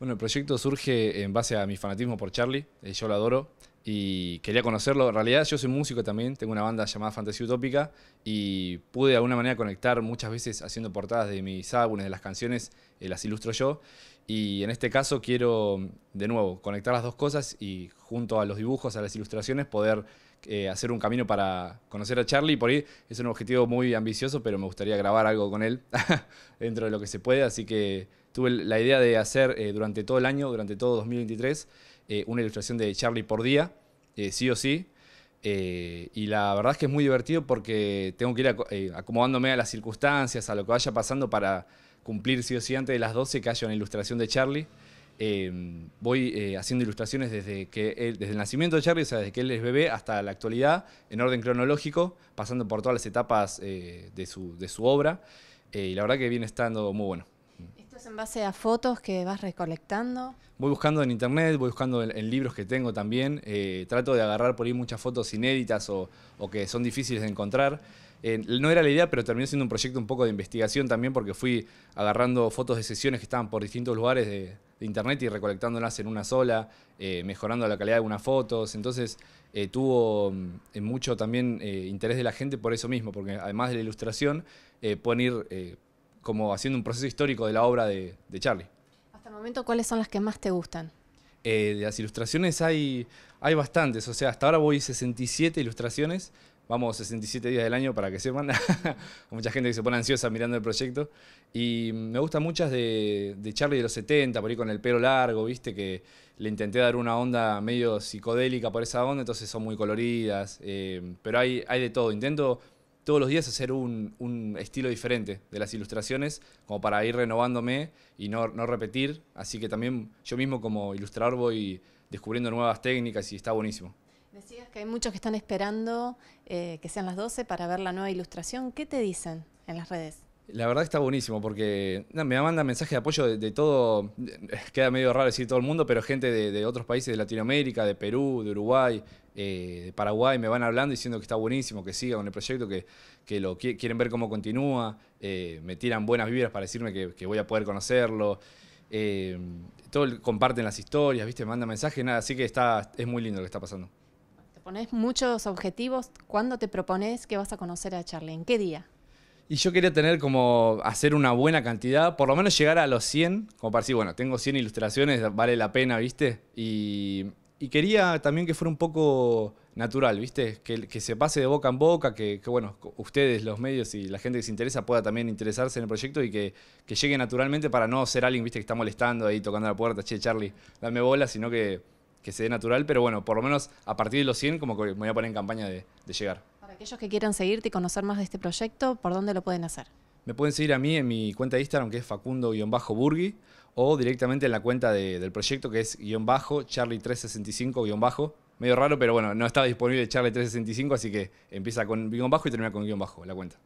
Bueno, el proyecto surge en base a mi fanatismo por Charlie, eh, yo lo adoro y quería conocerlo. En realidad yo soy músico también, tengo una banda llamada Fantasía Utópica y pude de alguna manera conectar muchas veces haciendo portadas de mis álbumes, de las canciones, eh, las ilustro yo. Y en este caso quiero, de nuevo, conectar las dos cosas y junto a los dibujos, a las ilustraciones, poder eh, hacer un camino para conocer a Charlie. Por ahí es un objetivo muy ambicioso, pero me gustaría grabar algo con él dentro de lo que se puede, así que tuve la idea de hacer eh, durante todo el año, durante todo 2023, eh, una ilustración de Charlie por día, eh, sí o sí. y la verdad es que es muy divertido porque tengo que ir acomodándome a las circunstancias, a lo que vaya pasando para cumplir sí o sí antes de las 12 que haya una ilustración de Charlie. Em, voy haciendo ilustraciones desde, que él, desde el nacimiento de Charlie, o sea, desde que él es bebé hasta la actualidad, en orden cronológico, pasando por todas las etapas de su, de, su, obra. y la verdad que viene estando muy bueno. ¿Esto es en base a fotos que vas recolectando? Voy buscando en internet, voy buscando en, libros que tengo también. Eh, trato de agarrar por ahí muchas fotos inéditas o, que son difíciles de encontrar. Eh, no era la idea, pero terminó siendo un proyecto un poco de investigación también porque fui agarrando fotos de sesiones que estaban por distintos lugares de, internet y recolectándolas en una sola, eh, mejorando la calidad de algunas fotos. Entonces tuvo mm, mucho también interés de la gente por eso mismo, porque además de la ilustración pueden ir como haciendo un proceso histórico de la obra de, Charlie. Hasta el momento, ¿cuáles son las que más te gustan? Eh, de las ilustraciones hay, hay bastantes, o sea, hasta ahora voy 67 ilustraciones, vamos 67 días del año para que sepan, mucha gente que se pone ansiosa mirando el proyecto, y me gustan muchas de, Charlie de los 70, por ahí con el pelo largo, viste, que le intenté dar una onda medio psicodélica por esa onda, entonces son muy coloridas, eh, pero hay, hay de todo, intento todos los días hacer un, estilo diferente de las ilustraciones, como para ir renovándome y no, repetir. Así que también yo mismo como ilustrador voy descubriendo nuevas técnicas y está buenísimo. Decías que hay muchos que están esperando eh, que sean las 12 para ver la nueva ilustración. ¿Qué te dicen en las redes? La verdad está buenísimo porque me mandan mensajes de apoyo de, todo, queda medio raro decir todo el mundo, pero gente de, otros países de Latinoamérica, de Perú, de Uruguay, eh, de Paraguay, me van hablando diciendo que está buenísimo, que siga con el proyecto, que, lo quieren ver cómo continúa, eh, me tiran buenas vibras para decirme que, voy a poder conocerlo. Eh, todo comparten las historias, ¿viste? Me mandan mensajes, nada, así que está, es muy lindo lo que está pasando. ¿Te pones muchos objetivos? ¿Cuándo te propones que vas a conocer a Charlie? ¿En qué día? Y yo quería tener como, hacer una buena cantidad, por lo menos llegar a los 100, como para decir, bueno, tengo 100 ilustraciones, vale la pena, ¿viste? Y, quería también que fuera un poco natural, ¿viste? Que, que se pase de boca en boca, que, bueno, ustedes, los medios y la gente que se interesa pueda también interesarse en el proyecto y que, llegue naturalmente para no ser alguien, ¿viste? Que está molestando ahí, tocando la puerta, che, Charlie, dame bola, sino que, que se dé natural, pero bueno, por lo menos a partir de los 100 como que me voy a poner en campaña de llegar aquellos que quieran seguirte y conocer más de este proyecto, ¿por dónde lo pueden hacer? Me pueden seguir a mí en mi cuenta de Instagram que es facundo-burgui o directamente en la cuenta del proyecto que es guión bajo charlie365 bajo. Medio raro, pero bueno, no estaba disponible Charlie365, así que empieza con guión bajo y termina con guión bajo la cuenta.